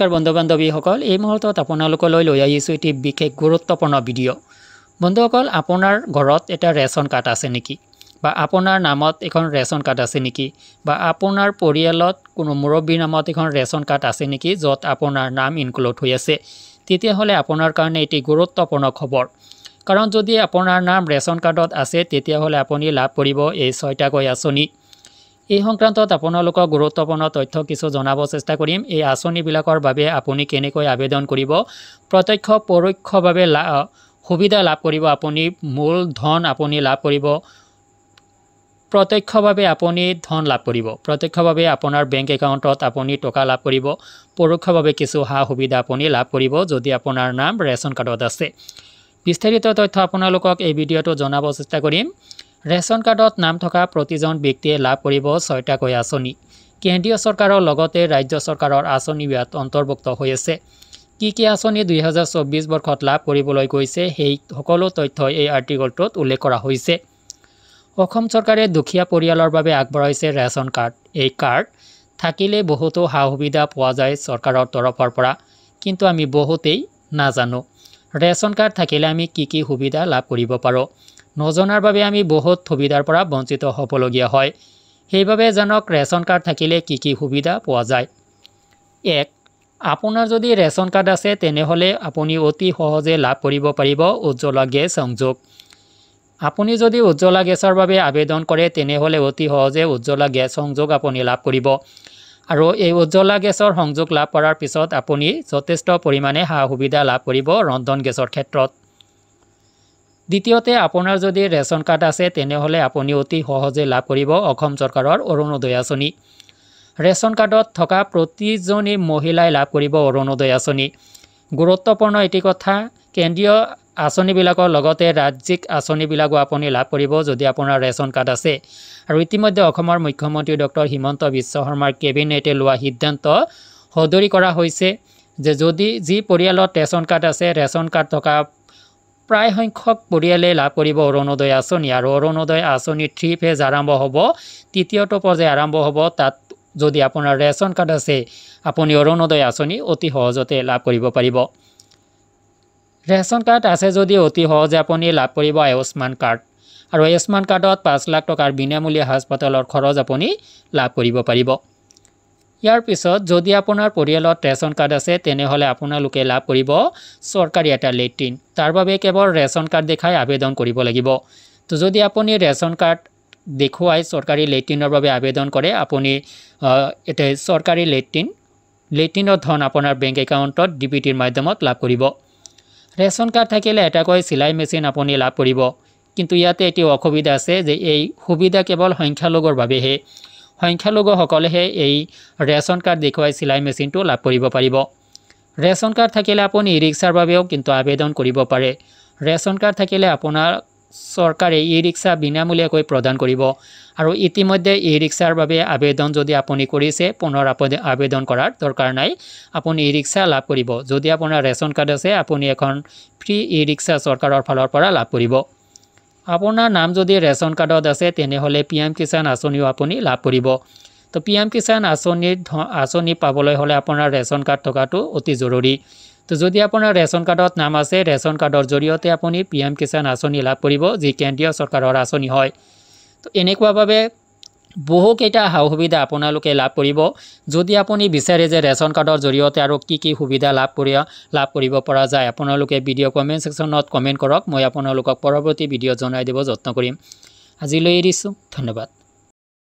নমস্কাৰ বন্ধু বান্ধৱীসকল এই মুহূৰ্তত আপোনালোকলৈ লৈ আহিছোঁ এটি বিশেষ গুৰুত্বপূৰ্ণ ভিডিঅ' বন্ধুসকল আপোনাৰ ঘৰত এটা ৰেচন কাৰ্ড আছে নেকি বা আপোনাৰ নামত এখন ৰেচন কাৰ্ড আছে নেকি বা আপোনাৰ পৰিয়ালত কোনো মুৰব্বীৰ নামত এখন ৰেচন কাৰ্ড আছে নেকি য'ত আপোনাৰ নাম ইনক্লুড হৈ আছে তেতিয়াহ'লে আপোনাৰ কাৰণে এটি গুৰুত্বপূৰ্ণ খবৰ কাৰণ যদি আপোনাৰ নাম ৰেচন কাৰ্ডত আছে তেতিয়াহ'লে আপুনি লাভ কৰিব এই ছয়টাকৈ আঁচনি এই সংক্ৰান্তত আপোনালোকক গুৰুত্বপূৰ্ণ তথ্য কিছু জনাব চেষ্টা কৰিম এই আঁচনিবিলাকৰ বাবে আপুনি কেনেকৈ আবেদন কৰিব প্ৰত্যক্ষ পৰোক্ষভাৱে সুবিধা লাভ কৰিব আপুনি মূল ধন আপুনি লাভ কৰিব প্ৰত্যক্ষভাৱে আপুনি ধন লাভ কৰিব প্ৰত্যক্ষভাৱে আপোনাৰ বেংক একাউণ্টত আপুনি টকা লাভ কৰিব পৰোক্ষভাৱে কিছু সা সুবিধা আপুনি লাভ কৰিব যদি আপোনাৰ নাম ৰেচন কাৰ্ডত আছে বিস্তাৰিত তথ্য আপোনালোকক এই ভিডিঅ'টো জনাব চেষ্টা কৰিম ৰেচন কাৰ্ডত নাম থকা প্ৰতিজন ব্যক্তিয়ে লাভ কৰিব ছয়টাকৈ আঁচনি কেন্দ্ৰীয় চৰকাৰৰ লগতে ৰাজ্য চৰকাৰৰ আঁচনি ইয়াত অন্তৰ্ভুক্ত হৈ আছে কি কি আঁচনি দুহেজাৰ চৌব্বিছ বৰ্ষত লাভ কৰিবলৈ গৈছে সেই সকলো তথ্য এই আৰ্টিকলটোত উল্লেখ কৰা হৈছে অসম চৰকাৰে দুখীয়া পৰিয়ালৰ বাবে আগবঢ়াইছে ৰেচন কাৰ্ড এই কাৰ্ড থাকিলে বহুতো সা সুবিধা পোৱা যায় চৰকাৰৰ তৰফৰ পৰা কিন্তু আমি বহুতেই নাজানো ৰেচন কাৰ্ড থাকিলে আমি কি কি সুবিধা লাভ কৰিব পাৰোঁ নজনাৰ বাবে আমি বহুত সুবিধাৰ পৰা বঞ্চিত হ'বলগীয়া হয় সেইবাবে জানক ৰেচন কাৰ্ড থাকিলে কি কি সুবিধা পোৱা যায় এক আপোনাৰ যদি ৰেচন কাৰ্ড আছে তেনেহ'লে আপুনি অতি সহজে লাভ কৰিব পাৰিব উজ্জ্বলা গেছ সংযোগ আপুনি যদি উজ্জ্বলা গেছৰ বাবে আবেদন কৰে তেনেহ'লে অতি সহজে উজ্জ্বলা গেছ সংযোগ আপুনি লাভ কৰিব আৰু এই উজ্জ্বলা গেছৰ সংযোগ লাভ কৰাৰ পিছত আপুনি যথেষ্ট পৰিমাণে সা সুবিধা লাভ কৰিব ৰন্ধন গেছৰ ক্ষেত্ৰত দ্বিতীয়তে আপোনাৰ যদি ৰেচন কাৰ্ড আছে তেনেহ'লে আপুনি অতি সহজে লাভ কৰিব অসম চৰকাৰৰ অৰুণোদয় আঁচনি ৰেচন কাৰ্ডত থকা প্ৰতিজনী মহিলাই লাভ কৰিব অৰুণোদয় আঁচনি গুৰুত্বপূৰ্ণ এটি কথা কেন্দ্ৰীয় আঁচনিবিলাকৰ লগতে ৰাজ্যিক আঁচনিবিলাকো আপুনি লাভ কৰিব যদি আপোনাৰ ৰেচন কাৰ্ড আছে আৰু ইতিমধ্যে অসমৰ মুখ্যমন্ত্ৰী ডক্টৰ হিমন্ত বিশ্ব শৰ্মাৰ কেবিনেটে লোৱা সিদ্ধান্ত সদৰি কৰা হৈছে যে যদি যি পৰিয়ালত ৰেচন কাৰ্ড আছে ৰেচন কাৰ্ড থকা প্ৰায় সংখ্যক পৰিয়ালে লাভ কৰিব অৰুণোদয় আঁচনি আৰু অৰুণোদয় আঁচনি থ্ৰী ফেজ আৰম্ভ হ'ব তৃতীয়টো পৰ্যায় আৰম্ভ হ'ব তাত যদি আপোনাৰ ৰেচন কাৰ্ড আছে আপুনি অৰুণোদয় আঁচনি অতি সহজতে লাভ কৰিব পাৰিব ৰেচন কাৰ্ড আছে যদি অতি সহজে আপুনি লাভ কৰিব আয়ুষ্মান কাৰ্ড আৰু আয়ুষ্মান কাৰ্ডত পাঁচ লাখ টকাৰ বিনামূলীয়া হাস্পতালৰ খৰচ আপুনি লাভ কৰিব পাৰিব ইয়াৰ পিছত যদি আপোনাৰ পৰিয়ালত ৰেচন কাৰ্ড আছে তেনেহ'লে আপোনালোকে লাভ কৰিব চৰকাৰী এটা লেট্ৰিন তাৰ বাবে কেৱল ৰেচন কাৰ্ড দেখাই আবেদন কৰিব লাগিব তো যদি আপুনি ৰেচন কাৰ্ড দেখুৱাই চৰকাৰী লেট্ৰিনৰ বাবে আবেদন কৰে আপুনি এতিয়া চৰকাৰী লেট্ৰিন লেট্ৰিনৰ ধন আপোনাৰ বেংক একাউণ্টত ডি পি টিৰ মাধ্যমত লাভ কৰিব ৰেচন কাৰ্ড থাকিলে এটাকৈ চিলাই মেচিন আপুনি লাভ কৰিব কিন্তু ইয়াতে এটি অসুবিধা আছে যে এই সুবিধা কেৱল সংখ্যালঘুৰ বাবেহে সংখ্যালঘুসকলেহে এই ৰেচন কাৰ্ড দেখুৱাই চিলাই মেচিনটো লাভ কৰিব পাৰিব ৰেচন কাৰ্ড থাকিলে আপুনি ই ৰিক্সাৰ বাবেও কিন্তু আবেদন কৰিব পাৰে ৰেচন কাৰ্ড থাকিলে আপোনাৰ চৰকাৰে ই ৰিক্সা বিনামূলীয়াকৈ প্ৰদান কৰিব আৰু ইতিমধ্যে ই ৰিক্সাৰ বাবে আবেদন যদি আপুনি কৰিছে পুনৰ আপ আবেদন কৰাৰ দৰকাৰ নাই আপুনি ই ৰিক্সা লাভ কৰিব যদি আপোনাৰ ৰেচন কাৰ্ড আছে আপুনি এখন ফ্ৰী ই ৰিক্সা চৰকাৰৰ ফালৰ পৰা লাভ কৰিব আপোনাৰ নাম যদি ৰেচন কাৰ্ডত আছে তেনেহ'লে পি এম কিষাণ আঁচনিও আপুনি লাভ কৰিব তো পি এম কিষাণ আঁচনিৰ ধ আঁচনি পাবলৈ হ'লে আপোনাৰ ৰেচন কাৰ্ড থকাটো অতি জৰুৰী তো যদি আপোনাৰ ৰেচন কাৰ্ডত নাম আছে ৰেচন কাৰ্ডৰ জৰিয়তে আপুনি পি এম কিষাণ আঁচনি লাভ কৰিব যি কেন্দ্ৰীয় চৰকাৰৰ আঁচনি হয় তো এনেকুৱাভাৱে বহুকেইটা সা সুবিধা আপোনালোকে লাভ কৰিব যদি আপুনি বিচাৰে যে ৰেচন কাৰ্ডৰ জৰিয়তে আৰু কি কি সুবিধা লাভ কৰি লাভ কৰিব পৰা যায় আপোনালোকে ভিডিঅ' কমেণ্ট ছেকশ্যনত কমেণ্ট কৰক মই আপোনালোকক পৰৱৰ্তী ভিডিঅ' জনাই দিব যত্ন কৰিম আজিলৈ এৰিছোঁ ধন্যবাদ